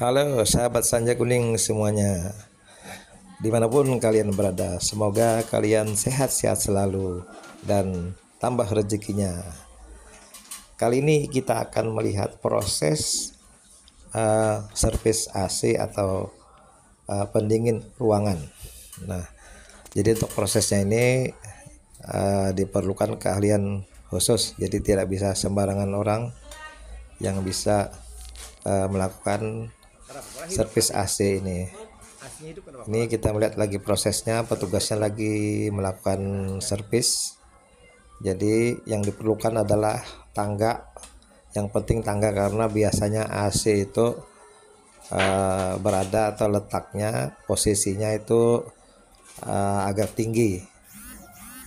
Halo sahabat Sanja Kuning semuanya Dimanapun kalian berada Semoga kalian sehat-sehat selalu Dan tambah rezekinya Kali ini kita akan melihat proses uh, Service AC atau uh, pendingin ruangan Nah jadi untuk prosesnya ini uh, Diperlukan keahlian khusus Jadi tidak bisa sembarangan orang Yang bisa melakukan servis AC ini ini kita melihat lagi prosesnya petugasnya lagi melakukan servis jadi yang diperlukan adalah tangga yang penting tangga karena biasanya AC itu uh, berada atau letaknya posisinya itu uh, agak tinggi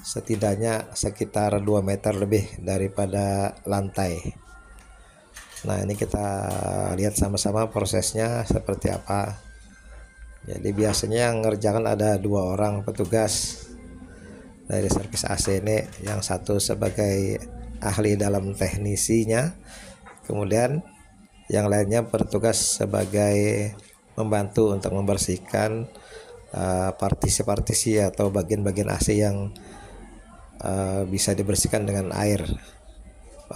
setidaknya sekitar 2 meter lebih daripada lantai Nah, ini kita lihat sama-sama prosesnya seperti apa. Jadi biasanya yang ngerjakan ada dua orang petugas dari servis AC ini, e, yang satu sebagai ahli dalam teknisinya, kemudian yang lainnya bertugas sebagai membantu untuk membersihkan eh, partisi-partisi uh, atau bagian-bagian AC yang uh, bisa dibersihkan dengan air.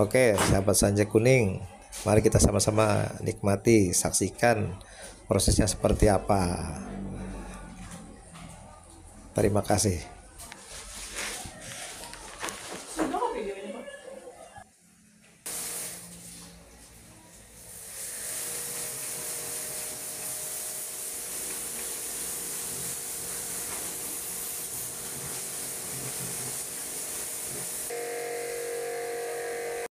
Oke, sahabat sanjai kuning. Mari kita sama-sama nikmati, saksikan prosesnya seperti apa. Terima kasih.